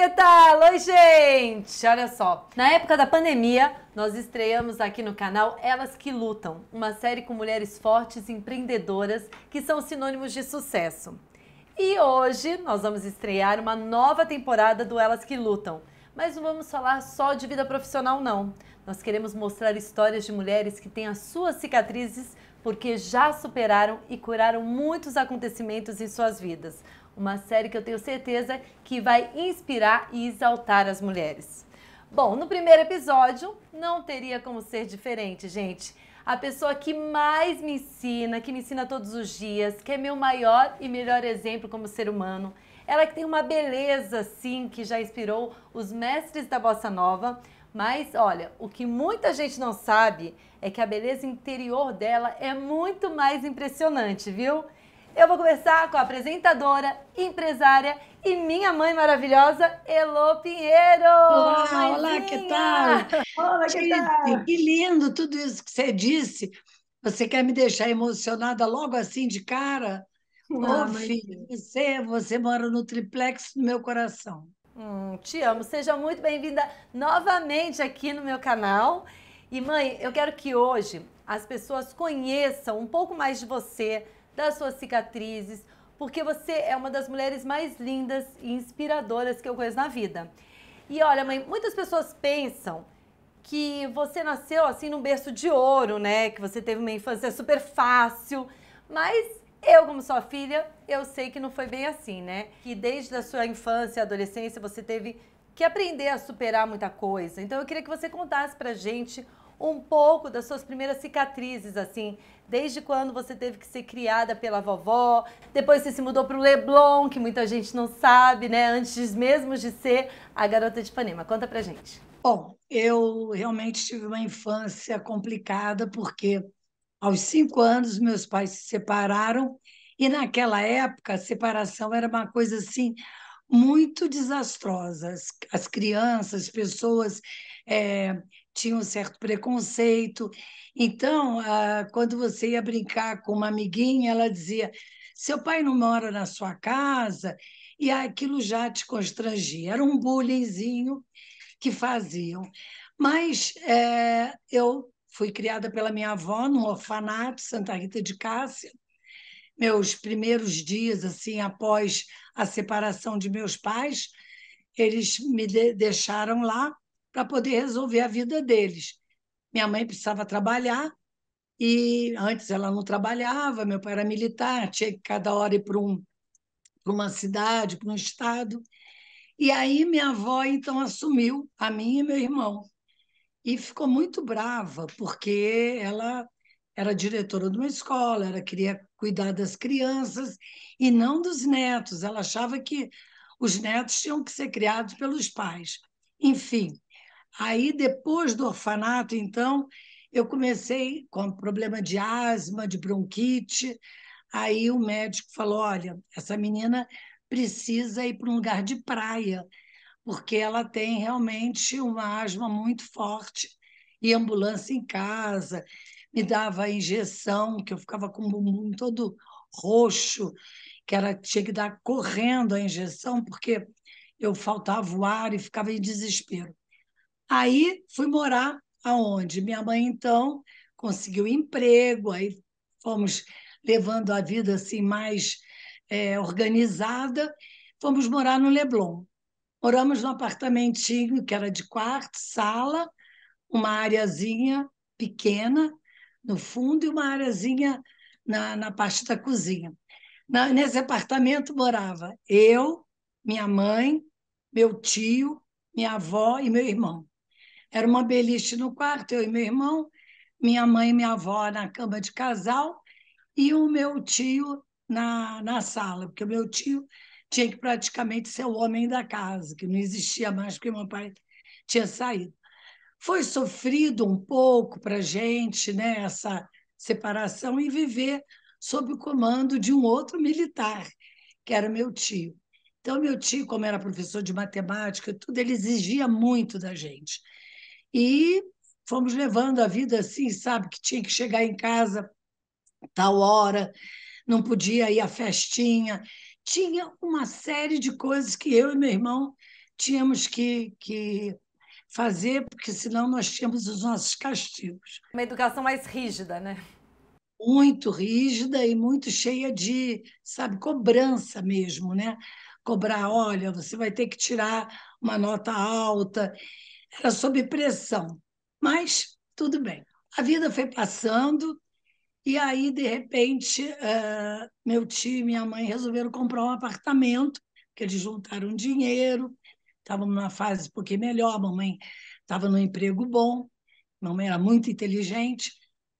que tal? Oi, gente! Olha só, na época da pandemia, nós estreamos aqui no canal Elas que Lutam, uma série com mulheres fortes e empreendedoras que são sinônimos de sucesso. E hoje nós vamos estrear uma nova temporada do Elas que Lutam. Mas não vamos falar só de vida profissional, não. Nós queremos mostrar histórias de mulheres que têm as suas cicatrizes porque já superaram e curaram muitos acontecimentos em suas vidas uma série que eu tenho certeza que vai inspirar e exaltar as mulheres. Bom, no primeiro episódio não teria como ser diferente, gente. A pessoa que mais me ensina, que me ensina todos os dias, que é meu maior e melhor exemplo como ser humano. Ela que tem uma beleza, sim, que já inspirou os mestres da bossa nova, mas olha, o que muita gente não sabe é que a beleza interior dela é muito mais impressionante, viu? eu vou começar com a apresentadora, empresária e minha mãe maravilhosa, Elô Pinheiro. Olá, olá, que tal? Olá, que tal? Que lindo tudo isso que você disse. Você quer me deixar emocionada logo assim de cara? Ô, oh, filho, você, você mora no triplex do meu coração. Hum, te amo. Seja muito bem-vinda novamente aqui no meu canal. E mãe, eu quero que hoje as pessoas conheçam um pouco mais de você, das suas cicatrizes, porque você é uma das mulheres mais lindas e inspiradoras que eu conheço na vida. E olha, mãe, muitas pessoas pensam que você nasceu assim num berço de ouro, né? Que você teve uma infância super fácil, mas eu, como sua filha, eu sei que não foi bem assim, né? Que desde a sua infância e adolescência você teve que aprender a superar muita coisa. Então eu queria que você contasse pra gente um pouco das suas primeiras cicatrizes, assim, Desde quando você teve que ser criada pela vovó? Depois você se mudou para o Leblon, que muita gente não sabe, né? Antes mesmo de ser a garota de Ipanema. Conta pra gente. Bom, eu realmente tive uma infância complicada, porque aos cinco anos meus pais se separaram, e naquela época a separação era uma coisa assim muito desastrosa. As, crianças, as pessoas é, tinha um certo preconceito. Então, ah, quando você ia brincar com uma amiguinha, ela dizia: seu pai não mora na sua casa, e aquilo já te constrangia. Era um bullyingzinho que faziam. Mas é, eu fui criada pela minha avó num orfanato, Santa Rita de Cássia. Meus primeiros dias, assim, após a separação de meus pais, eles me de deixaram lá para poder resolver a vida deles. Minha mãe precisava trabalhar e antes ela não trabalhava, meu pai era militar, tinha que cada hora ir para um, uma cidade, para um estado. E aí minha avó então assumiu a mim e meu irmão. E ficou muito brava, porque ela era diretora de uma escola, ela queria cuidar das crianças e não dos netos. Ela achava que os netos tinham que ser criados pelos pais. Enfim, Aí, depois do orfanato, então, eu comecei com problema de asma, de bronquite. Aí o médico falou: olha, essa menina precisa ir para um lugar de praia, porque ela tem realmente uma asma muito forte e ambulância em casa. Me dava injeção, que eu ficava com o bumbum todo roxo, que era tinha que dar correndo a injeção, porque eu faltava o ar e ficava em desespero. Aí fui morar aonde? Minha mãe, então, conseguiu emprego, aí fomos levando a vida assim mais é, organizada, fomos morar no Leblon. Moramos num apartamentinho que era de quarto, sala, uma areazinha pequena no fundo e uma areazinha na, na parte da cozinha. Na, nesse apartamento morava eu, minha mãe, meu tio, minha avó e meu irmão. Era uma beliche no quarto, eu e meu irmão, minha mãe e minha avó na cama de casal e o meu tio na, na sala, porque o meu tio tinha que praticamente ser o homem da casa, que não existia mais, porque meu pai tinha saído. Foi sofrido um pouco para a gente, né, essa separação, e viver sob o comando de um outro militar, que era meu tio. Então, meu tio, como era professor de matemática, tudo, ele exigia muito da gente. E fomos levando a vida assim, sabe? Que tinha que chegar em casa tal hora, não podia ir à festinha. Tinha uma série de coisas que eu e meu irmão tínhamos que, que fazer, porque senão nós tínhamos os nossos castigos. Uma educação mais rígida, né? Muito rígida e muito cheia de, sabe, cobrança mesmo, né? Cobrar, olha, você vai ter que tirar uma nota alta era sob pressão. Mas tudo bem. A vida foi passando, e aí, de repente, uh, meu tio e minha mãe resolveram comprar um apartamento, porque eles juntaram dinheiro, estavam numa fase um pouquinho melhor, a mamãe estava num emprego bom, mamãe era muito inteligente.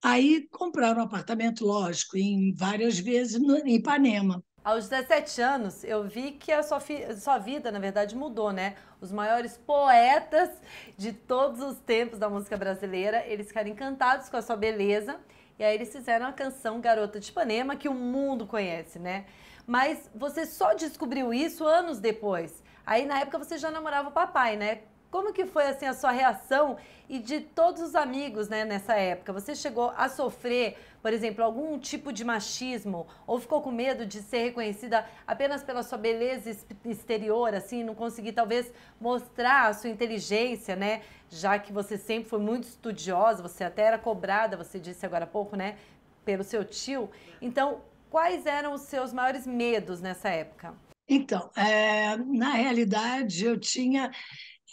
Aí compraram um apartamento, lógico, em várias vezes no, em Ipanema. Aos 17 anos, eu vi que a sua, sua vida, na verdade, mudou, né? Os maiores poetas de todos os tempos da música brasileira, eles ficaram encantados com a sua beleza e aí eles fizeram a canção Garota de Ipanema, que o mundo conhece, né? Mas você só descobriu isso anos depois. Aí na época você já namorava o papai, né? Como que foi assim a sua reação e de todos os amigos, né, nessa época? Você chegou a sofrer, por exemplo, algum tipo de machismo ou ficou com medo de ser reconhecida apenas pela sua beleza exterior, assim, não conseguir talvez mostrar a sua inteligência, né? Já que você sempre foi muito estudiosa, você até era cobrada, você disse agora há pouco, né, pelo seu tio. Então, quais eram os seus maiores medos nessa época? Então, é, na realidade, eu tinha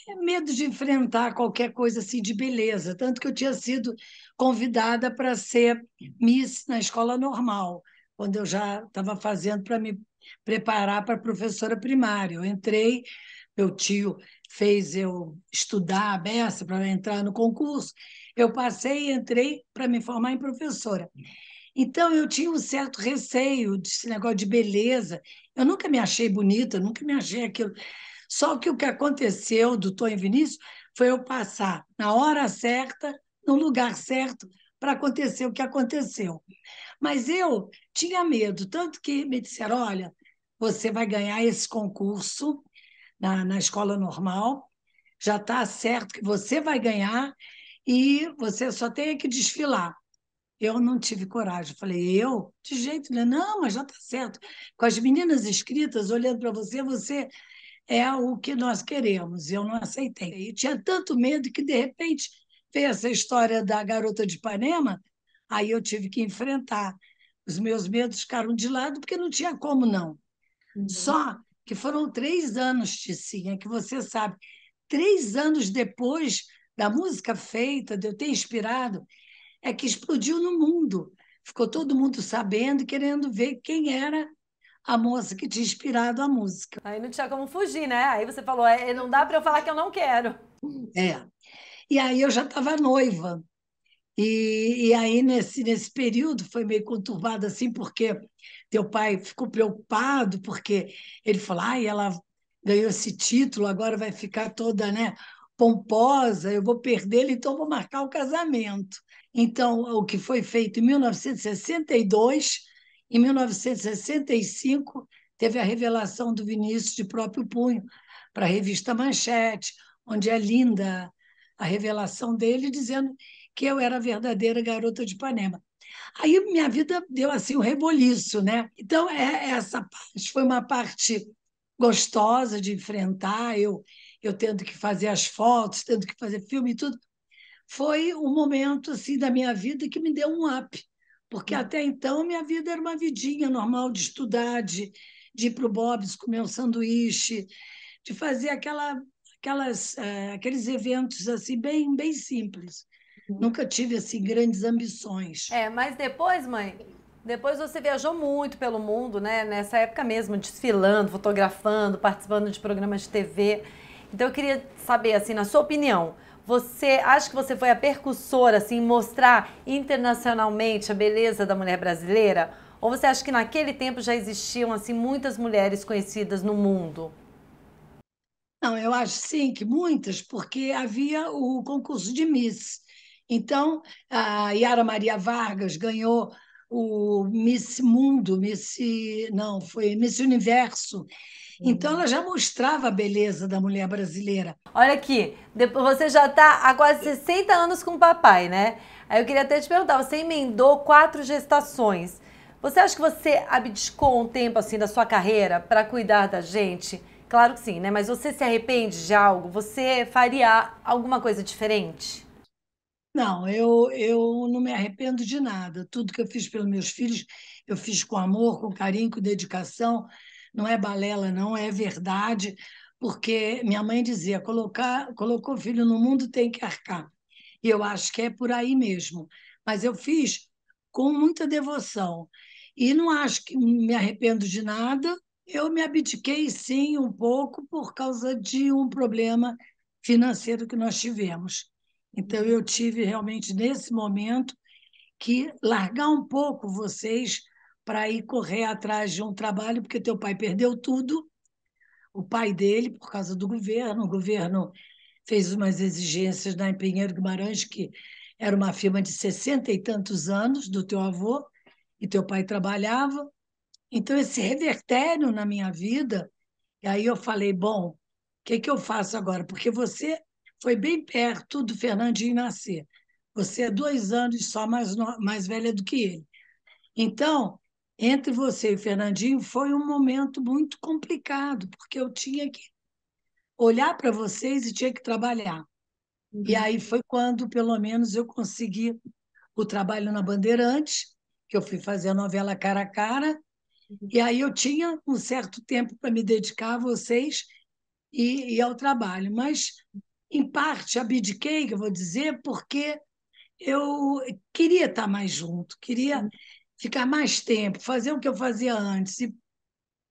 é medo de enfrentar qualquer coisa assim de beleza, tanto que eu tinha sido convidada para ser Miss na escola normal, quando eu já estava fazendo para me preparar para professora primária. Eu entrei, meu tio fez eu estudar a beça para entrar no concurso, eu passei e entrei para me formar em professora. Então, eu tinha um certo receio desse negócio de beleza. Eu nunca me achei bonita, nunca me achei aquilo. Só que o que aconteceu do Tonho Vinícius foi eu passar na hora certa, no lugar certo, para acontecer o que aconteceu. Mas eu tinha medo, tanto que me disseram: olha, você vai ganhar esse concurso na, na escola normal, já está certo que você vai ganhar e você só tem que desfilar. Eu não tive coragem. Falei, eu? De jeito nenhum. Não, mas já está certo. Com as meninas escritas olhando para você, você é o que nós queremos. Eu não aceitei. E tinha tanto medo que, de repente, veio essa história da garota de Ipanema, aí eu tive que enfrentar. Os meus medos ficaram de lado, porque não tinha como não. Uhum. Só que foram três anos, Ticinha, que você sabe, três anos depois da música feita, de eu ter inspirado, é que explodiu no mundo. Ficou todo mundo sabendo, querendo ver quem era a moça que tinha inspirado a música. Aí não tinha como fugir, né? Aí você falou, é, não dá para eu falar que eu não quero. É. E aí eu já estava noiva. E, e aí nesse, nesse período foi meio conturbado assim, porque teu pai ficou preocupado, porque ele falou, ai, ela ganhou esse título, agora vai ficar toda, né? pomposa, eu vou perder ele, então vou marcar o casamento. Então, o que foi feito em 1962 em 1965, teve a revelação do Vinícius de próprio punho para a revista Manchete, onde é linda a revelação dele dizendo que eu era a verdadeira garota de Ipanema. Aí minha vida deu assim um reboliço, né? Então é, é essa parte foi uma parte gostosa de enfrentar, eu eu tendo que fazer as fotos, tendo que fazer filme e tudo. Foi um momento assim da minha vida que me deu um up porque hum. até então minha vida era uma vidinha normal de estudar, de, de ir para o Bob's comer um sanduíche, de fazer aquela, aquelas, eh, aqueles eventos assim bem, bem simples. Uhum. Nunca tive assim grandes ambições. É, mas depois, mãe, depois você viajou muito pelo mundo, né? Nessa época mesmo, desfilando, fotografando, participando de programas de TV. Então eu queria saber, assim, na sua opinião, você acha que você foi a percussora, assim, mostrar internacionalmente a beleza da mulher brasileira? Ou você acha que naquele tempo já existiam, assim, muitas mulheres conhecidas no mundo? Não, eu acho sim que muitas, porque havia o concurso de Miss. Então, a Yara Maria Vargas ganhou o Miss Mundo, Miss. Não, foi Miss Universo. Então ela já mostrava a beleza da mulher brasileira. Olha aqui, você já está há quase 60 anos com o papai, né? Aí eu queria até te perguntar, você emendou quatro gestações. Você acha que você abdicou um tempo assim da sua carreira para cuidar da gente? Claro que sim, né? Mas você se arrepende de algo? Você faria alguma coisa diferente? Não, eu, eu não me arrependo de nada. Tudo que eu fiz pelos meus filhos, eu fiz com amor, com carinho, com dedicação não é balela, não, é verdade, porque minha mãe dizia: colocar, colocou filho no mundo tem que arcar. E eu acho que é por aí mesmo. Mas eu fiz com muita devoção. E não acho que me arrependo de nada. Eu me abdiquei, sim, um pouco por causa de um problema financeiro que nós tivemos. Então, eu tive realmente, nesse momento, que largar um pouco vocês para ir correr atrás de um trabalho, porque teu pai perdeu tudo, o pai dele, por causa do governo. O governo fez umas exigências na Empenheiro Guimarães, que era uma firma de sessenta e tantos anos do teu avô, e teu pai trabalhava. Então, esse revertério na minha vida, e aí eu falei, bom, o que, que eu faço agora? Porque você foi bem perto do Fernandinho nascer. Você é dois anos só mais, mais velha do que ele. Então, entre você e Fernandinho foi um momento muito complicado, porque eu tinha que olhar para vocês e tinha que trabalhar. Uhum. E aí foi quando, pelo menos, eu consegui o trabalho na Bandeirantes, que eu fui fazer a novela Cara a Cara. Uhum. E aí eu tinha um certo tempo para me dedicar a vocês e, e, ao trabalho. Mas, em parte, abdiquei, que eu vou dizer, porque eu queria estar mais junto, queria. Uhum ficar mais tempo, fazer o que eu fazia antes. E,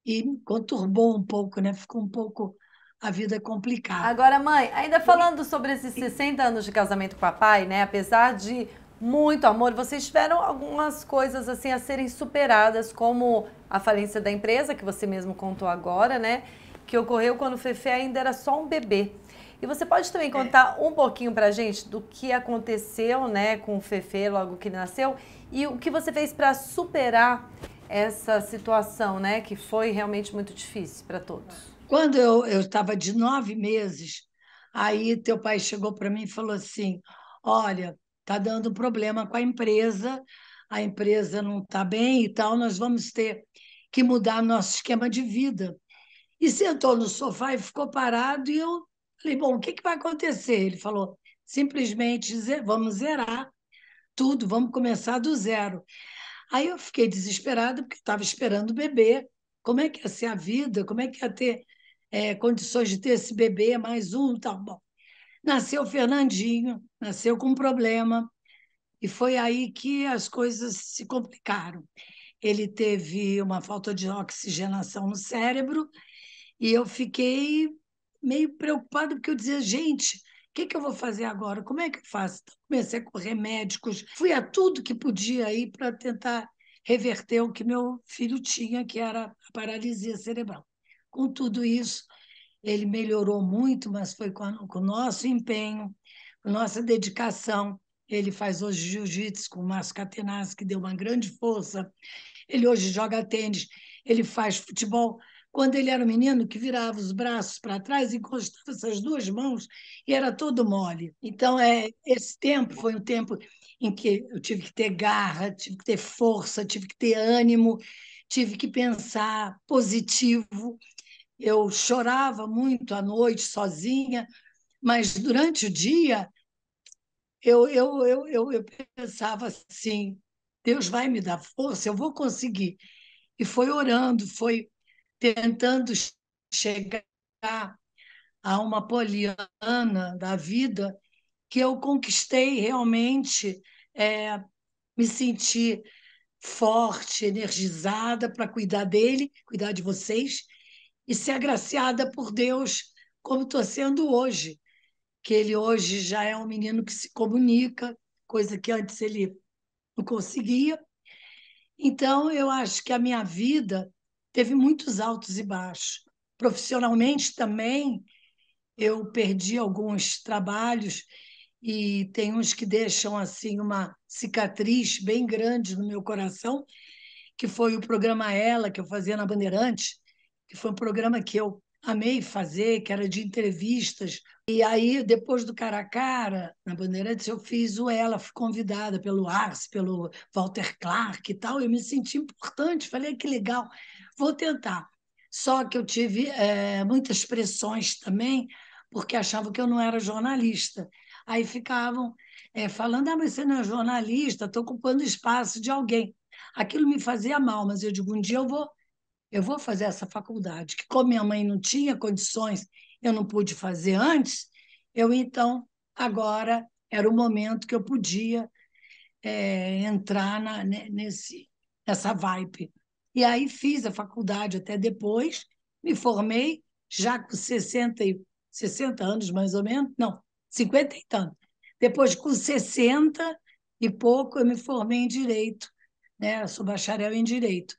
e conturbou um pouco, né? Ficou um pouco a vida é complicada. Agora, mãe, ainda falando sobre esses 60 anos de casamento com o papai, né? Apesar de muito amor, vocês tiveram algumas coisas assim a serem superadas, como a falência da empresa, que você mesmo contou agora, né? Que ocorreu quando o Fefe ainda era só um bebê. E você pode também é. contar um pouquinho pra gente do que aconteceu, né, com o Fefe logo que ele nasceu e o que você fez para superar essa situação, né, que foi realmente muito difícil para todos? Quando eu estava de nove meses, aí teu pai chegou para mim e falou assim: Olha, tá dando problema com a empresa, a empresa não está bem e tal, nós vamos ter que mudar nosso esquema de vida. E sentou no sofá e ficou parado, e eu falei: Bom, o que, que vai acontecer? Ele falou: Simplesmente vamos zerar tudo, vamos começar do zero. Aí eu fiquei desesperada, porque estava esperando o bebê. Como é que ia ser a vida? Como é que ia ter é, condições de ter esse bebê, mais um tal? Bom, nasceu o Fernandinho, nasceu com um problema, e foi aí que as coisas se complicaram. Ele teve uma falta de oxigenação no cérebro, e eu fiquei meio preocupada, porque eu dizia, gente, que, que eu vou fazer agora? Como é que eu faço? Então, comecei a correr médicos, fui a tudo que podia aí para tentar reverter o que meu filho tinha, que era a paralisia cerebral. Com tudo isso, ele melhorou muito, mas foi com, o nosso empenho, com nossa dedicação. Ele faz hoje jiu-jitsu com o Márcio Catenaz, que deu uma grande força. Ele hoje joga tênis, ele faz futebol quando ele era um menino, que virava os braços para trás e encostava essas duas mãos e era todo mole. Então, é, esse tempo foi um tempo em que eu tive que ter garra, tive que ter força, tive que ter ânimo, tive que pensar positivo. Eu chorava muito à noite sozinha, mas durante o dia eu, eu, eu, eu, eu pensava assim: Deus vai me dar força, eu vou conseguir. E foi orando, foi tentando chegar a uma poliana da vida que eu conquistei realmente é, me sentir forte, energizada para cuidar dele, cuidar de vocês e ser agraciada por Deus como estou sendo hoje, que ele hoje já é um menino que se comunica, coisa que antes ele não conseguia. Então eu acho que a minha vida teve muitos altos e baixos. Profissionalmente também, eu perdi alguns trabalhos e tem uns que deixam assim uma cicatriz bem grande no meu coração, que foi o programa Ela, que eu fazia na Bandeirantes que foi um programa que eu amei fazer, que era de entrevistas. E aí, depois do Cara a Cara, na Bandeirantes, eu fiz o Ela, fui convidada pelo Ars, pelo Walter Clark e tal, eu me senti importante, falei, que legal vou tentar. Só que eu tive é, muitas pressões também, porque achavam que eu não era jornalista. Aí ficavam é, falando: ah, mas você não é jornalista, estou ocupando espaço de alguém. Aquilo me fazia mal, mas eu digo: um dia eu vou, eu vou fazer essa faculdade. Que como minha mãe não tinha condições, eu não pude fazer antes, eu então, agora era o momento que eu podia é, entrar na, né, nesse, nessa vibe. E aí fiz a faculdade até depois, me formei já com 60, 60 anos mais ou menos, não, 50 e tanto. Depois, com 60 e pouco, eu me formei em Direito, né? sou bacharel em Direito.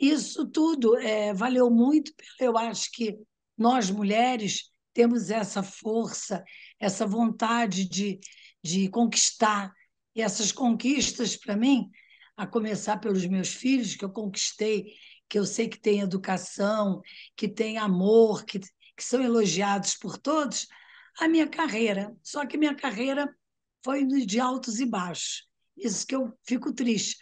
Isso tudo é, valeu muito, eu acho que nós mulheres temos essa força, essa vontade de, de conquistar. E essas conquistas, para mim, a começar pelos meus filhos, que eu conquistei, que eu sei que têm educação, que têm amor, que, que são elogiados por todos, a minha carreira. Só que minha carreira foi de altos e baixos. Isso que eu fico triste.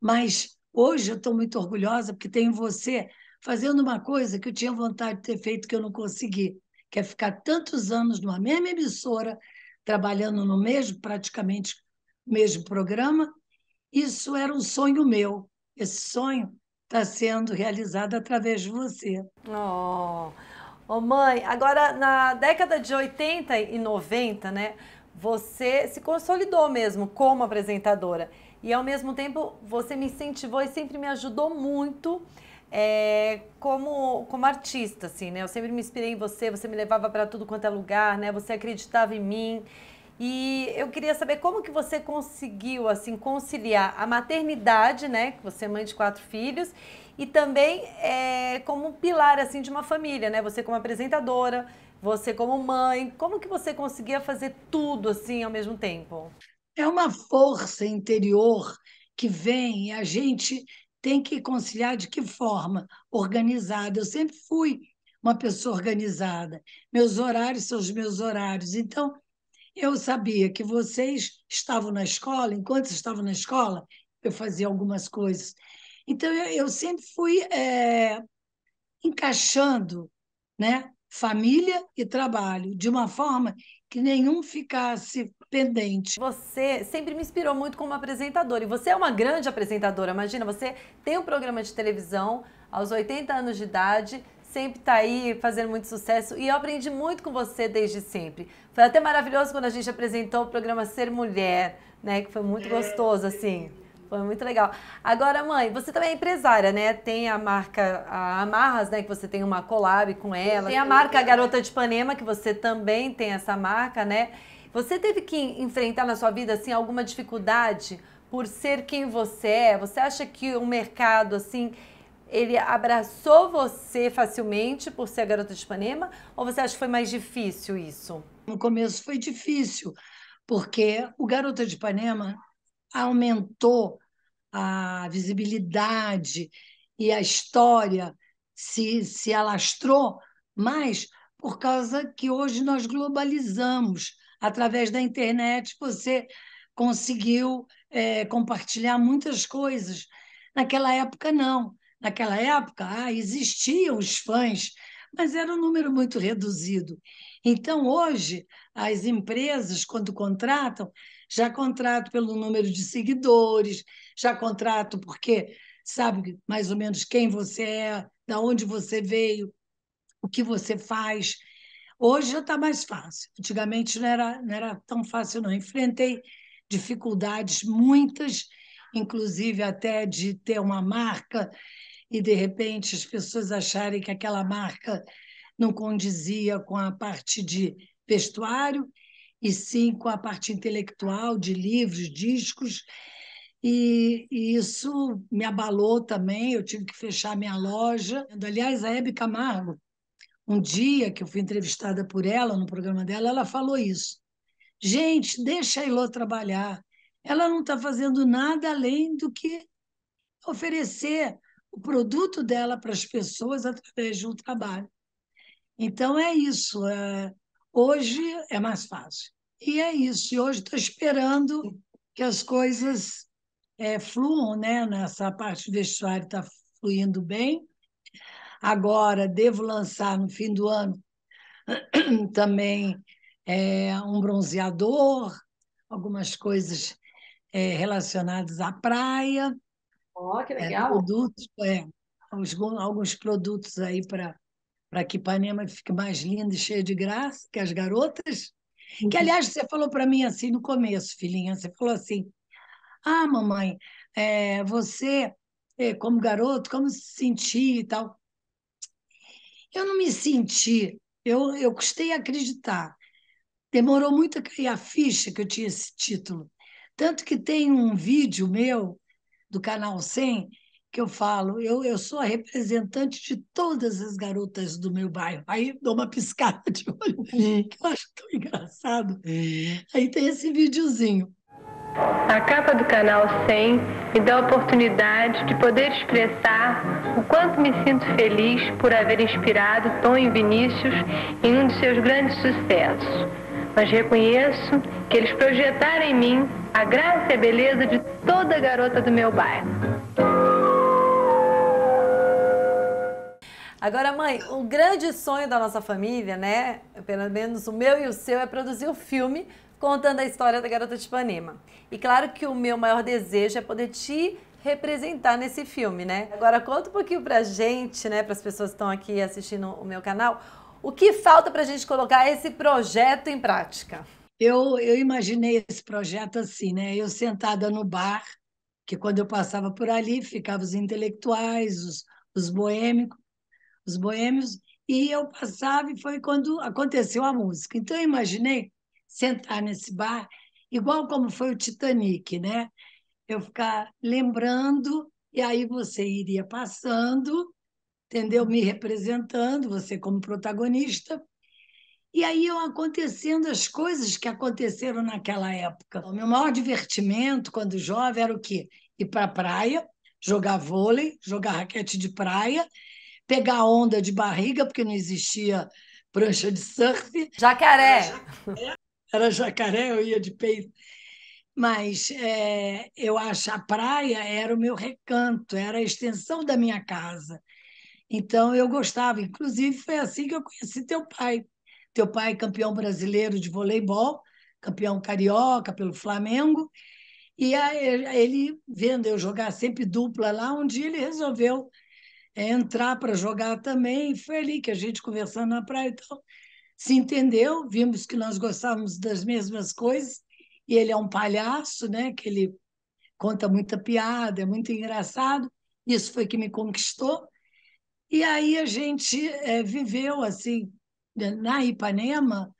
Mas hoje eu estou muito orgulhosa porque tenho você fazendo uma coisa que eu tinha vontade de ter feito que eu não consegui, que é ficar tantos anos numa mesma emissora, trabalhando no mesmo, praticamente mesmo programa, isso era um sonho meu. Esse sonho está sendo realizado através de você. Oh. oh, mãe, agora na década de 80 e 90, né, você se consolidou mesmo como apresentadora. E ao mesmo tempo você me incentivou e sempre me ajudou muito é, como, como artista, assim, né? Eu sempre me inspirei em você, você me levava para tudo quanto é lugar, né? Você acreditava em mim. E eu queria saber como que você conseguiu assim conciliar a maternidade, né, que você é mãe de quatro filhos, e também é, como um pilar assim de uma família, né? Você como apresentadora, você como mãe, como que você conseguia fazer tudo assim ao mesmo tempo? É uma força interior que vem e a gente tem que conciliar de que forma? Organizada. Eu sempre fui uma pessoa organizada. Meus horários são os meus horários. Então, eu sabia que vocês estavam na escola, enquanto estavam na escola, eu fazia algumas coisas. Então, eu, eu sempre fui é, encaixando né, família e trabalho de uma forma que nenhum ficasse pendente. Você sempre me inspirou muito como apresentadora, e você é uma grande apresentadora. Imagina, você tem um programa de televisão aos 80 anos de idade sempre está aí fazendo muito sucesso e eu aprendi muito com você desde sempre. Foi até maravilhoso quando a gente apresentou o programa Ser Mulher, né? Que foi muito gostoso, assim. Foi muito legal. Agora, mãe, você também é empresária, né? Tem a marca a Amarras, né? Que você tem uma collab com ela. Tem a marca Garota de Ipanema, que você também tem essa marca, né? Você teve que enfrentar na sua vida, assim, alguma dificuldade por ser quem você é? Você acha que o mercado, assim, ele abraçou você facilmente por ser a garota de Ipanema? Ou você acha que foi mais difícil isso? No começo foi difícil, porque o Garota de Ipanema aumentou a visibilidade e a história se, se alastrou mais por causa que hoje nós globalizamos. Através da internet, você conseguiu é, compartilhar muitas coisas. Naquela época, não naquela época, ah, existiam os fãs, mas era um número muito reduzido. Então, hoje, as empresas, quando contratam, já contratam pelo número de seguidores, já contratam porque sabe mais ou menos quem você é, da onde você veio, o que você faz. Hoje já está mais fácil. Antigamente não era, não era tão fácil, não. Enfrentei dificuldades muitas, inclusive até de ter uma marca, e de repente as pessoas acharem que aquela marca não condizia com a parte de vestuário, e sim com a parte intelectual de livros, discos. E, e, isso me abalou também, eu tive que fechar minha loja. Aliás, a Hebe Camargo, um dia que eu fui entrevistada por ela no programa dela, ela falou isso. Gente, deixa a Ilô trabalhar. Ela não está fazendo nada além do que oferecer o produto dela para as pessoas através de um trabalho. Então é isso. É, hoje é mais fácil. E é isso. E hoje estou esperando que as coisas é, fluam, né? Nessa parte do vestuário está fluindo bem. Agora, devo lançar no fim do ano também é, um bronzeador, algumas coisas é, relacionadas à praia. Ó, oh, que é, legal. É, produtos, é, alguns, alguns produtos aí para que Ipanema fique mais linda e cheia de graça, que as garotas. Uhum. Que, aliás, você falou para mim assim no começo, filhinha, você falou assim, ah, mamãe, é, você, é, como garoto, como se sentir e tal. Eu não me senti, eu, eu custei acreditar. Demorou muito a cair a ficha que eu tinha esse título. Tanto que tem um vídeo meu do Canal 100, que eu falo, eu, eu sou a representante de todas as garotas do meu bairro. Aí dou uma piscada de olho, que eu acho tão engraçado. É. Aí tem esse videozinho. A capa do canal 100 me dá a oportunidade de poder expressar o quanto me sinto feliz por haver inspirado Tom e Vinícius em um de seus grandes sucessos. Mas reconheço que eles projetaram em mim a graça e a beleza de toda garota do meu bairro. Agora, mãe, o grande sonho da nossa família, né? Pelo menos o meu e o seu, é produzir um filme contando a história da garota de Ipanema. E claro que o meu maior desejo é poder te representar nesse filme, né? Agora conta um pouquinho pra gente, né, para as pessoas que estão aqui assistindo o meu canal, o que falta pra gente colocar esse projeto em prática? eu, eu imaginei esse projeto assim, né? Eu sentada no bar, que quando eu passava por ali ficavam os intelectuais, os, os boêmicos, os boêmios, e eu passava e foi quando aconteceu a música. Então eu imaginei sentar nesse bar, igual como foi o Titanic, né? Eu ficar lembrando e aí você iria passando, entendeu? Me representando, você como protagonista, e aí iam acontecendo as coisas que aconteceram naquela época. O meu maior divertimento quando jovem era o quê? Ir para a praia, jogar vôlei, jogar raquete de praia, pegar onda de barriga, porque não existia prancha de surf. Jacaré! Era jacaré, eu ia de peito. Mas é, eu acho a praia era o meu recanto, era a extensão da minha casa. Então eu gostava. Inclusive, foi assim que eu conheci teu pai. Teu pai é campeão brasileiro de voleibol, campeão carioca pelo Flamengo. E aí, ele, vendo eu jogar sempre dupla lá, um dia ele resolveu é, entrar para jogar também. E foi ali que a gente conversando na praia. Então, se entendeu, vimos que nós gostávamos das mesmas coisas. E ele é um palhaço, né? Que ele conta muita piada, é muito engraçado. Isso foi que me conquistou. E aí a gente é, viveu assim né? na Ipanema,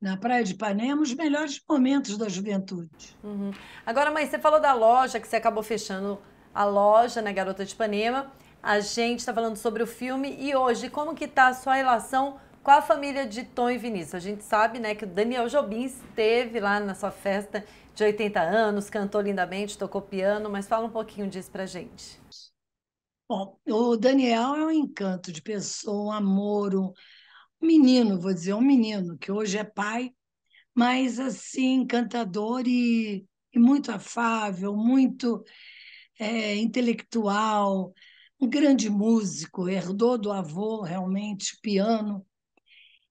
na Praia de Ipanema, os melhores momentos da juventude. Uhum. Agora, mãe, você falou da loja, que você acabou fechando a loja na né, Garota de Ipanema. A gente está falando sobre o filme e hoje, como que está a sua relação com a família de Tom e Vinícius. A gente sabe né, que o Daniel Jobim esteve lá na sua festa de 80 anos, cantou lindamente, tocou piano, mas fala um pouquinho disso para gente. Bom, o Daniel é um encanto de pessoa, um amor, menino, vou dizer, um menino que hoje é pai, mas assim, encantador e, e muito afável, muito é, intelectual, um grande músico, herdou do avô realmente piano.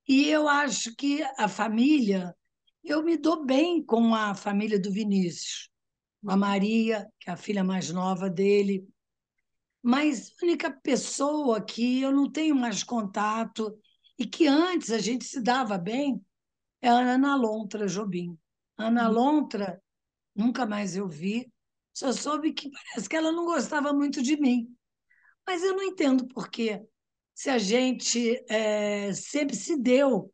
E eu acho que a família, eu me dou bem com a família do Vinícius, a Maria, que é a filha mais nova dele, mas a única pessoa que eu não tenho mais contato e que antes a gente se dava bem, é a Ana Lontra Jobim. Ana uhum. Lontra, nunca mais eu vi, só soube que parece que ela não gostava muito de mim. Mas eu não entendo por quê. Se a gente é, sempre se deu,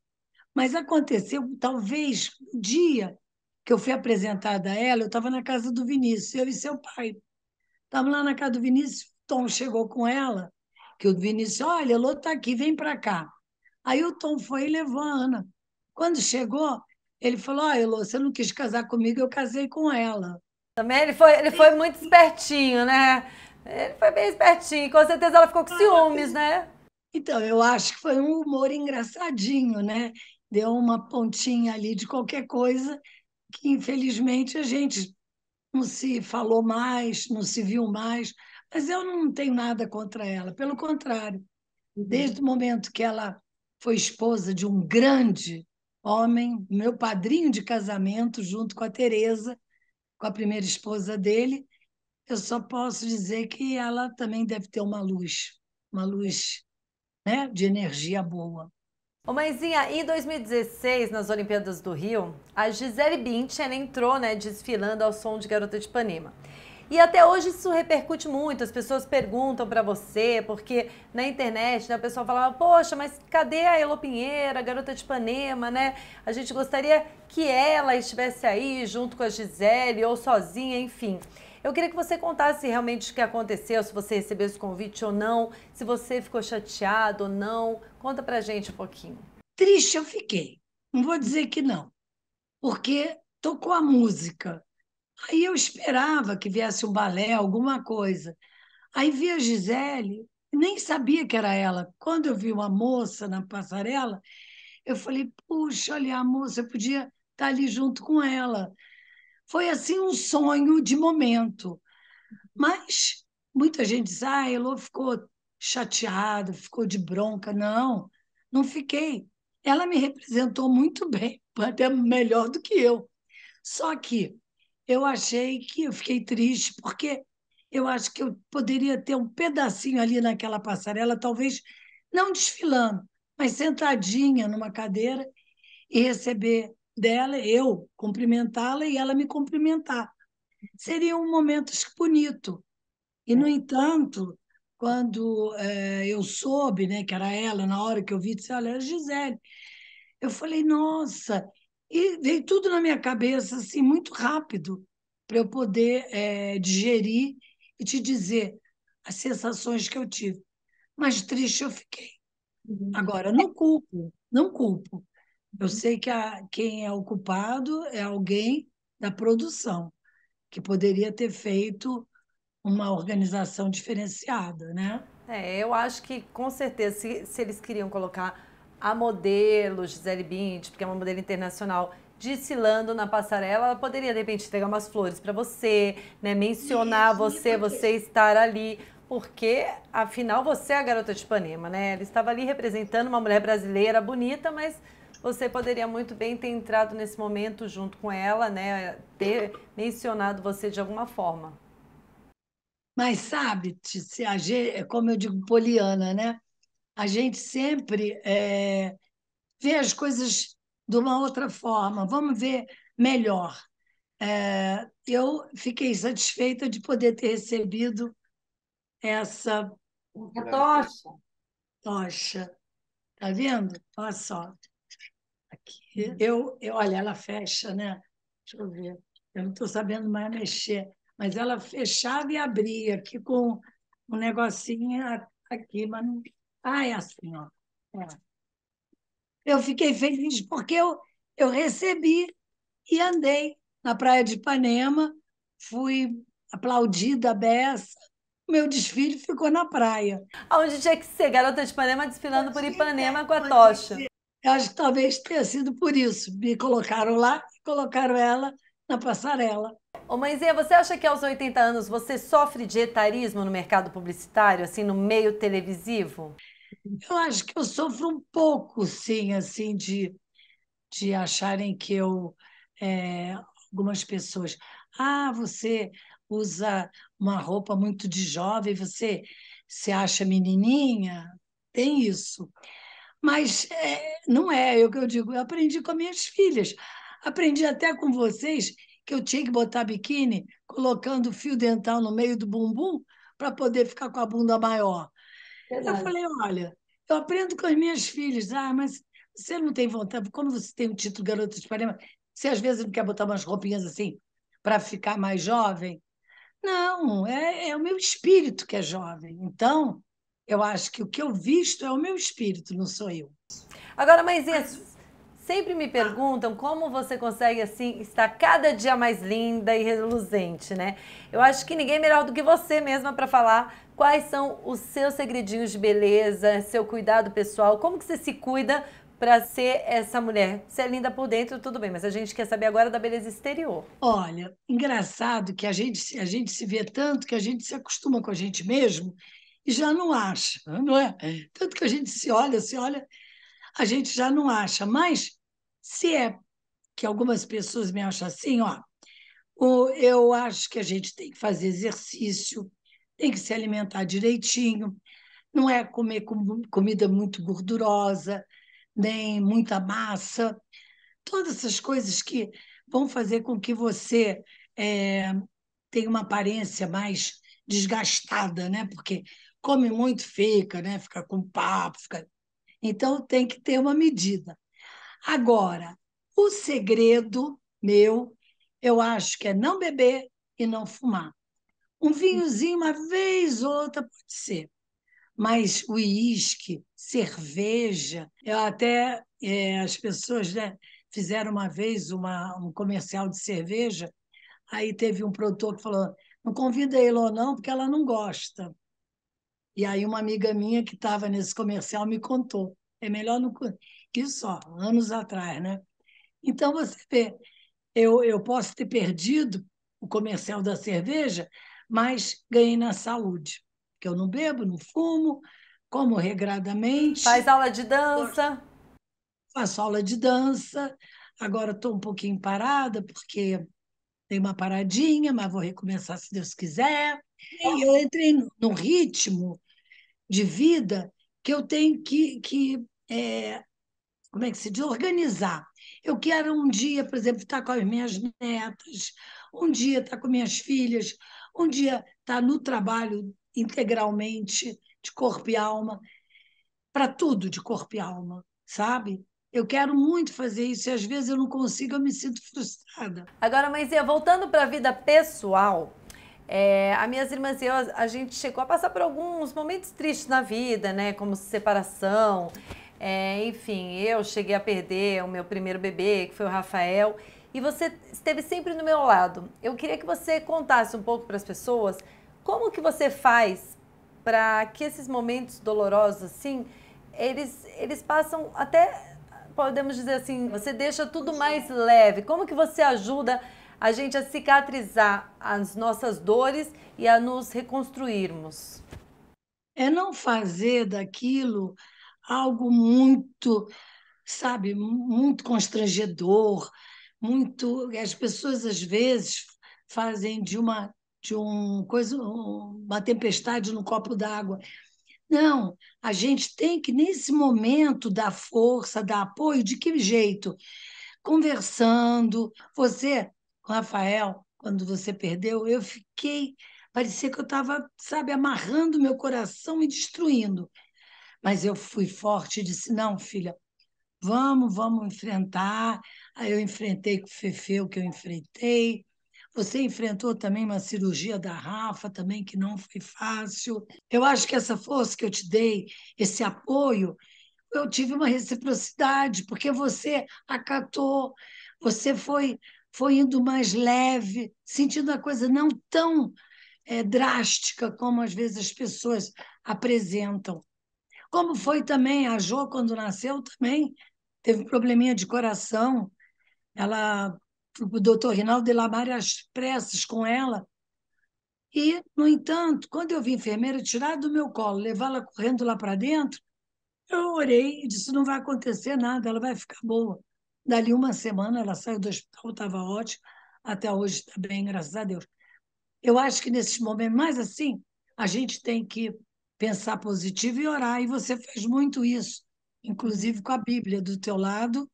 mas aconteceu, talvez, um dia que eu fui apresentada a ela, eu estava na casa do Vinícius, eu e seu pai. Estávamos lá na casa do Vinícius, Tom chegou com ela, que o Vinícius, olha, Lô está aqui, vem para cá. Aí o Tom foi e levou a Ana. Quando chegou, ele falou: Ó, oh, Elô, você não quis casar comigo, eu casei com ela. Também ele foi, ele foi muito espertinho, né? Ele foi bem espertinho. Com certeza ela ficou com ciúmes, né? Então, eu acho que foi um humor engraçadinho, né? Deu uma pontinha ali de qualquer coisa que, infelizmente, a gente não se falou mais, não se viu mais. Mas eu não tenho nada contra ela, pelo contrário. Uhum. Desde o momento que ela foi esposa de um grande homem, meu padrinho de casamento, junto com a Tereza, com a primeira esposa dele. Eu só posso dizer que ela também deve ter uma luz, uma luz né, de energia boa. Ô mãezinha, em 2016, nas Olimpíadas do Rio, a Gisele Bündchen entrou né, desfilando ao som de Garota de Ipanema. E até hoje isso repercute muito. As pessoas perguntam para você, porque na internet né, o pessoal falava: Poxa, mas cadê a Elo Pinheiro, a garota de Ipanema, né? A gente gostaria que ela estivesse aí junto com a Gisele ou sozinha, enfim. Eu queria que você contasse realmente o que aconteceu, se você recebeu esse convite ou não, se você ficou chateado ou não. Conta pra gente um pouquinho. Triste eu fiquei. Não vou dizer que não. Porque tocou a música Aí eu esperava que viesse um balé, alguma coisa. Aí vi a Gisele, nem sabia que era ela. Quando eu vi uma moça na passarela, eu falei, puxa, olha, a moça eu podia estar tá ali junto com ela. Foi assim um sonho de momento. Mas muita gente diz, ah, Elô ficou chateada, ficou de bronca. Não, não fiquei. Ela me representou muito bem, até melhor do que eu. Só que eu achei que eu fiquei triste, porque eu acho que eu poderia ter um pedacinho ali naquela passarela, talvez não desfilando, mas sentadinha numa cadeira e receber dela, eu cumprimentá-la e ela me cumprimentar. Seria um momento bonito. E, no entanto, quando é, eu soube né, que era ela, na hora que eu vi, disse: Olha, era Gisele. Eu falei: Nossa, e veio tudo na minha cabeça, assim, muito rápido, para eu poder é, digerir e te dizer as sensações que eu tive. Mas triste eu fiquei. Uhum. Agora, não culpo, não culpo. Eu uhum. sei que a, quem é o culpado é alguém da produção, que poderia ter feito uma organização diferenciada, né? É, eu acho que com certeza, se, se eles queriam colocar a modelo Gisele Bündchen porque é uma modelo internacional, desfilando na passarela, ela poderia de repente entregar umas flores para você, né, mencionar você, você estar ali, porque afinal você é a garota de Ipanema, né? Ela estava ali representando uma mulher brasileira bonita, mas você poderia muito bem ter entrado nesse momento junto com ela, né, ter mencionado você de alguma forma. Mas sabe, se a como eu digo, Poliana, né? a gente sempre é, vê as coisas de uma outra forma, vamos ver melhor. É, eu fiquei satisfeita de poder ter recebido essa. A tocha. Tocha. Tá vendo? Olha só. Aqui. Uhum. Eu, eu, olha, ela fecha, né? Deixa eu ver. Eu não estou sabendo mais mexer. Mas ela fechava e abria aqui com um negocinho aqui, mas não ah, é assim, ó. É. Eu fiquei feliz porque eu, eu recebi e andei na praia de Ipanema, fui aplaudida beça. Meu desfile ficou na praia. Aonde tinha que ser? Garota de Ipanema desfilando por Ipanema com a tocha. Eu acho que talvez tenha sido por isso. Me colocaram lá e colocaram ela na passarela. Ô mãezinha, você acha que aos 80 anos você sofre de etarismo no mercado publicitário, assim, no meio televisivo? Eu acho que eu sofro um pouco, sim, assim, de, de acharem que eu. É, algumas pessoas. Ah, você usa uma roupa muito de jovem, você se acha menininha? Tem isso. Mas é, não é, é o que eu digo. Eu aprendi com minhas filhas. Aprendi até com vocês que eu tinha que botar biquíni colocando fio dental no meio do bumbum para poder ficar com a bunda maior. Verdade. Eu falei, olha, eu aprendo com as minhas filhas. Ah, mas você não tem vontade, como você tem o título garoto de Ipanema, você às vezes não quer botar umas roupinhas assim para ficar mais jovem? Não, é, é o meu espírito que é jovem. Então, eu acho que o que eu visto é o meu espírito, não sou eu. Agora, mas isso, sempre me ah. perguntam como você consegue assim estar cada dia mais linda e reluzente, né? Eu acho que ninguém é melhor do que você mesma para falar Quais são os seus segredinhos de beleza, seu cuidado pessoal? Como que você se cuida para ser essa mulher. Você é linda por dentro, tudo bem, mas a gente quer saber agora da beleza exterior. Olha, engraçado que a gente, a gente se vê tanto que a gente se acostuma com a gente mesmo e já não acha, não é? é? Tanto que a gente se olha, se olha, a gente já não acha. Mas se é que algumas pessoas me acham assim, ó, eu acho que a gente tem que fazer exercício, tem que se alimentar direitinho, não é comer com, comida muito gordurosa, nem muita massa. Todas essas coisas que vão fazer com que você é, tenha uma aparência mais desgastada, né? Porque come muito, fica, né? Fica com papo, fica... Então tem que ter uma medida. Agora, o segredo meu, eu acho que é não beber e não fumar. Um vinhozinho uma vez ou outra pode ser. Mas uísque, cerveja, eu até é, as pessoas né, fizeram uma vez uma, um comercial de cerveja, aí teve um produtor que falou, não convida ele ou não, porque ela não gosta. E aí uma amiga minha que estava nesse comercial me contou. É melhor não... Que só, anos atrás, né? Então você vê, eu, eu posso ter perdido o comercial da cerveja, mas ganhei na saúde, porque eu não bebo, não fumo, como regradamente. Faz aula de dança? Faço aula de dança. Agora estou um pouquinho parada, porque dei uma paradinha, mas vou recomeçar se Deus quiser. E eu entrei num ritmo de vida que eu tenho que, que é, como é que se diz, organizar. Eu quero um dia, por exemplo, estar tá com as minhas netas, um dia estar tá com minhas filhas, um dia está no trabalho integralmente, de corpo e alma, para tudo de corpo e alma, sabe? Eu quero muito fazer isso e às vezes eu não consigo, eu me sinto frustrada. Agora, mãezinha, voltando para a vida pessoal, é, minhas irmãs e eu, a gente chegou a passar por alguns momentos tristes na vida, né? Como separação, é, enfim, eu cheguei a perder o meu primeiro bebê, que foi o Rafael e você esteve sempre no meu lado. Eu queria que você contasse um pouco para as pessoas como que você faz para que esses momentos dolorosos assim, eles eles passam até podemos dizer assim, você deixa tudo mais leve. Como que você ajuda a gente a cicatrizar as nossas dores e a nos reconstruirmos? É não fazer daquilo algo muito, sabe, muito constrangedor, muito. As pessoas às vezes fazem de uma de um coisa uma tempestade no copo d'água. Não, a gente tem que nesse momento dar força, dar apoio. De que jeito? Conversando. Você, Rafael, quando você perdeu, eu fiquei parecia que eu estava, sabe, amarrando meu coração e destruindo. Mas eu fui forte e disse: não, filha, vamos, vamos enfrentar. Aí eu enfrentei com o Fefe o que eu enfrentei. Você enfrentou também uma cirurgia da Rafa, também que não foi fácil. Eu acho que essa força que eu te dei, esse apoio, eu tive uma reciprocidade, porque você acatou, você foi, foi indo mais leve, sentindo a coisa não tão é, drástica como às vezes as pessoas apresentam. Como foi também a Jo quando nasceu, também teve um probleminha de coração. Ela, o doutor Rinaldo Delamare várias pressas com ela. E, no entanto, quando eu vi a enfermeira tirar do meu colo, levá-la correndo lá para dentro, eu orei e disse: não vai acontecer nada, ela vai ficar boa. Dali uma semana ela saiu do hospital, estava ótima, até hoje está bem, graças a Deus. Eu acho que nesses momentos, mais assim, a gente tem que pensar positivo e orar, e você fez muito isso inclusive com a Bíblia do teu lado.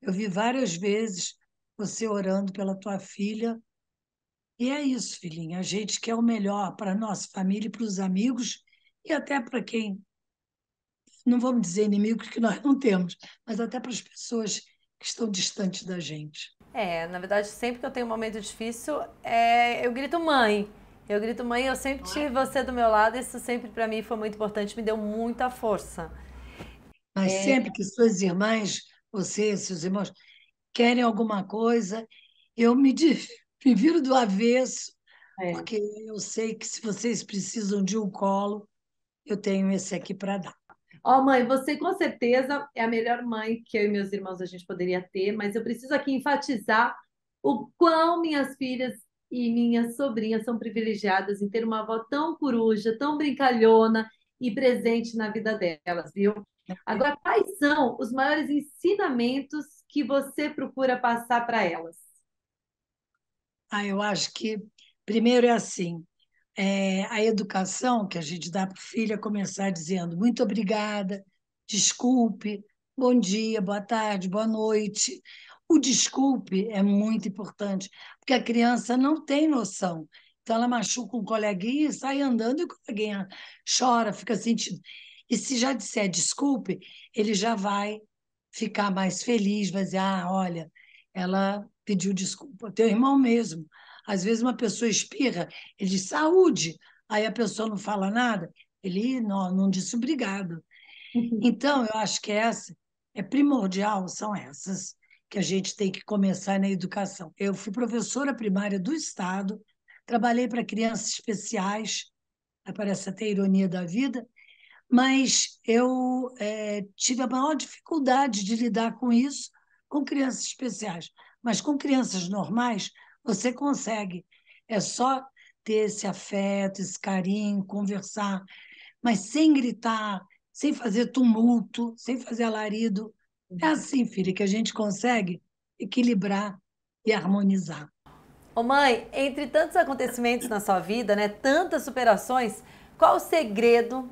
Eu vi várias vezes você orando pela tua filha. E é isso, filhinha. A gente quer o melhor para a nossa família, para os amigos e até para quem. Não vamos dizer inimigos que nós não temos, mas até para as pessoas que estão distantes da gente. É, na verdade, sempre que eu tenho um momento difícil, é... eu grito mãe. Eu grito mãe, eu sempre tive você do meu lado, isso sempre para mim foi muito importante, me deu muita força. Mas é. sempre que suas irmãs, você, seus irmãos, querem alguma coisa, eu me, me viro do avesso, é. porque eu sei que se vocês precisam de um colo, eu tenho esse aqui para dar. Ó, oh, mãe, você com certeza é a melhor mãe que eu e meus irmãos a gente poderia ter, mas eu preciso aqui enfatizar o quão minhas filhas e minhas sobrinhas são privilegiadas em ter uma avó tão coruja, tão brincalhona e presente na vida delas, viu? Agora, quais são os maiores ensinamentos que você procura passar para elas? Ah, eu acho que primeiro é assim, é, a educação que a gente dá para o filho é começar dizendo muito obrigada, desculpe, bom dia, boa tarde, boa noite. O desculpe é muito importante, porque a criança não tem noção. Então, ela machuca um coleguinha e sai andando e o coleguinha chora, fica sentindo. E se já disser desculpe, ele já vai ficar mais feliz, vai dizer, ah, olha, ela pediu desculpa. É teu irmão mesmo. Às vezes uma pessoa espirra, ele diz saúde, aí a pessoa não fala nada, ele não, não disse obrigado. Uhum. Então, eu acho que é essa é primordial, são essas que a gente tem que começar na educação. Eu fui professora primária do Estado, trabalhei para crianças especiais, parece até ironia da vida, mas eu é, tive a maior dificuldade de lidar com isso com crianças especiais. Mas com crianças normais, você consegue. É só ter esse afeto, esse carinho, conversar, mas sem gritar, sem fazer tumulto, sem fazer alarido. É uhum. assim, filha, que a gente consegue equilibrar e harmonizar. Ô mãe, entre tantos acontecimentos na sua vida, né, tantas superações, qual o segredo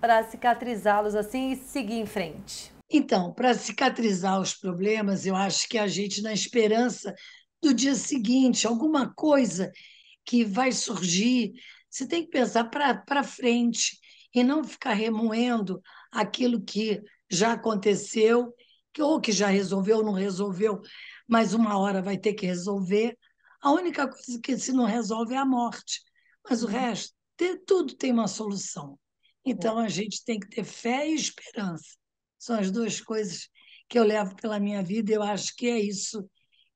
para cicatrizá-los assim e seguir em frente? Então, para cicatrizar os problemas, eu acho que a gente, na esperança do dia seguinte, alguma coisa que vai surgir, você tem que pensar para frente e não ficar remoendo aquilo que já aconteceu, que, ou que já resolveu, ou não resolveu, mas uma hora vai ter que resolver. A única coisa que se não resolve é a morte, mas o uhum. resto, tudo tem uma solução. Então a gente tem que ter fé e esperança. São as duas coisas que eu levo pela minha vida. Eu acho que é isso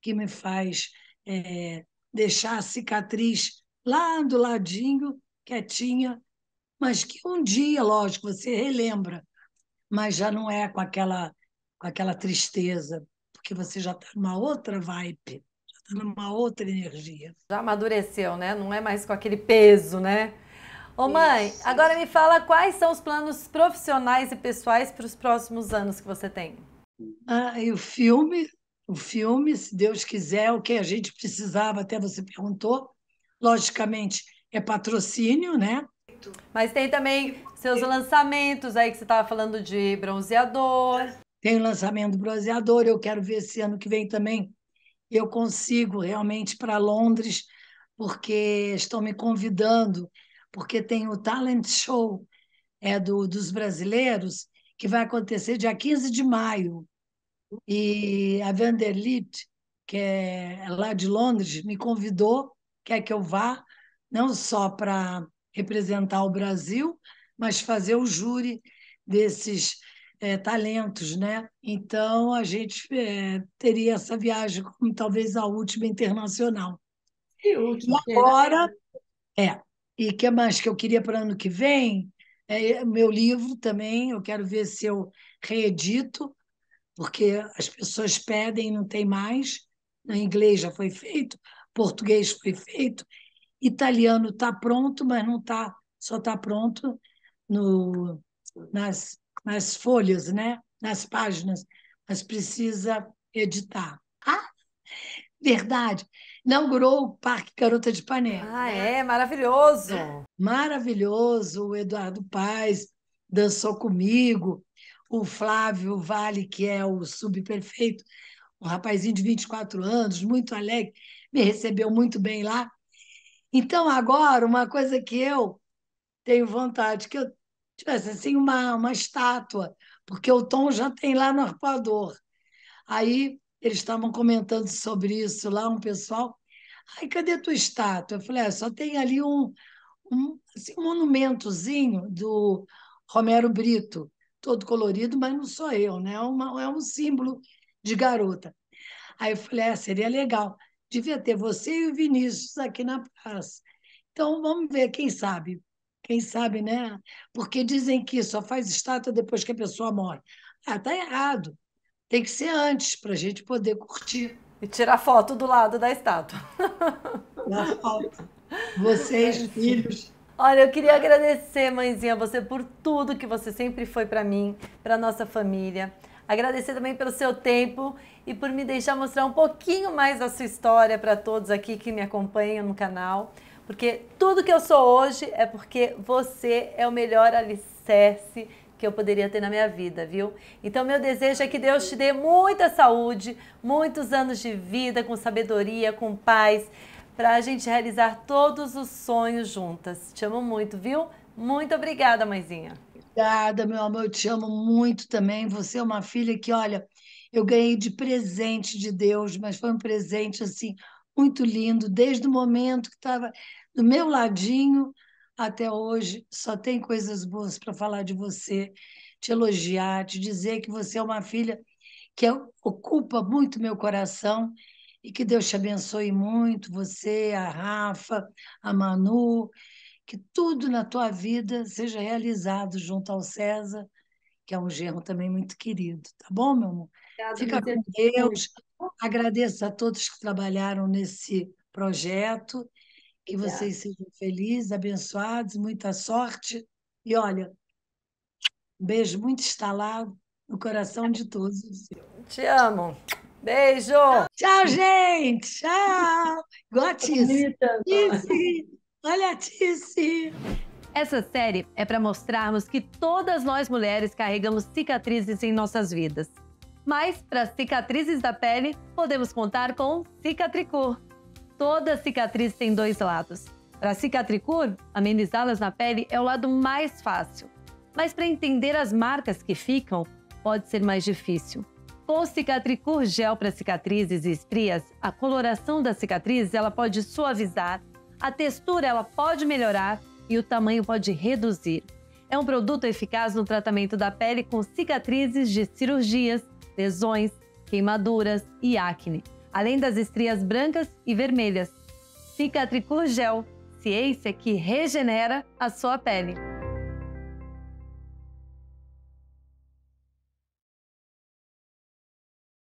que me faz é, deixar a cicatriz lá do ladinho, quietinha, mas que um dia, lógico, você relembra, mas já não é com aquela com aquela tristeza, porque você já está numa outra vibe, já está numa outra energia. Já amadureceu, né? Não é mais com aquele peso, né? Ô mãe, Isso. agora me fala quais são os planos profissionais e pessoais para os próximos anos que você tem. Ah, e o filme, o filme, se Deus quiser, o que a gente precisava, até você perguntou, logicamente é patrocínio, né? Mas tem também seus lançamentos aí que você estava falando de bronzeador. Tem o lançamento do bronzeador, eu quero ver se ano que vem também eu consigo realmente para Londres, porque estão me convidando porque tem o talent show é, do, dos brasileiros, que vai acontecer dia 15 de maio. E a Vanderlit, que é lá de Londres, me convidou, quer que eu vá, não só para representar o Brasil, mas fazer o júri desses é, talentos, né? Então a gente é, teria essa viagem como talvez a última internacional. E, última agora é e o que mais que eu queria para ano que vem? É, é, meu livro também, eu quero ver se eu reedito, porque as pessoas pedem e não tem mais. Em inglês já foi feito, português foi feito, italiano está pronto, mas não está, só está pronto no, nas, nas folhas, né? nas páginas, mas precisa editar. Ah, verdade! inaugurou o Parque Garota de Ipanema. Ah, né? é? Maravilhoso! Maravilhoso! O Eduardo Paz dançou comigo, o Flávio Vale, que é o subprefeito, um rapazinho de 24 anos, muito alegre, me recebeu muito bem lá. Então, agora, uma coisa que eu tenho vontade, que eu tivesse assim uma, uma estátua, porque o Tom já tem lá no arpoador. Aí eles estavam comentando sobre isso lá, um pessoal. Ai, cadê a tua estátua? Eu falei, ah, só tem ali um, um, assim, um monumentozinho do Romero Brito, todo colorido, mas não sou eu, né? É, uma, é um símbolo de garota. Aí eu falei, ah, seria legal. Devia ter você e o Vinícius aqui na praça. Então, vamos ver, quem sabe? Quem sabe, né? Porque dizem que só faz estátua depois que a pessoa morre. Ah, tá errado. Tem que ser antes para a gente poder curtir. E tirar foto do lado da estátua. Na foto. Vocês, filhos. Olha, eu queria agradecer, mãezinha, você por tudo que você sempre foi para mim, para nossa família. Agradecer também pelo seu tempo e por me deixar mostrar um pouquinho mais da sua história para todos aqui que me acompanham no canal. Porque tudo que eu sou hoje é porque você é o melhor alicerce que eu poderia ter na minha vida, viu? Então, meu desejo é que Deus te dê muita saúde, muitos anos de vida, com sabedoria, com paz, para a gente realizar todos os sonhos juntas. Te amo muito, viu? Muito obrigada, mãezinha. Obrigada, meu amor. Eu te amo muito também. Você é uma filha que, olha, eu ganhei de presente de Deus, mas foi um presente assim muito lindo, desde o momento que estava do meu ladinho até hoje, só tem coisas boas para falar de você, te elogiar, te dizer que você é uma filha que ocupa muito meu coração e que Deus te abençoe muito, você, a Rafa, a Manu, que tudo na tua vida seja realizado junto ao César, que é um gerro também muito querido, tá bom, meu amor? Obrigada, Fica com Deus. Agradeço a todos que trabalharam nesse projeto que tá. vocês sejam felizes, abençoados, muita sorte. E olha, um beijo muito instalado no coração de todos. Te amo. Beijo! Tchau, gente! Tchau! Igual a Tice. Olha a Tice! Essa série é para mostrarmos que todas nós mulheres carregamos cicatrizes em nossas vidas. Mas, para cicatrizes da pele, podemos contar com Cicatricur toda cicatriz tem dois lados. Para cicatricur, amenizá-las na pele é o lado mais fácil. Mas para entender as marcas que ficam, pode ser mais difícil. Com cicatricur gel para cicatrizes e estrias, a coloração da cicatriz ela pode suavizar, a textura ela pode melhorar e o tamanho pode reduzir. É um produto eficaz no tratamento da pele com cicatrizes de cirurgias, lesões, queimaduras e acne além das estrias brancas e vermelhas. Cicatricur Gel, ciência que regenera a sua pele.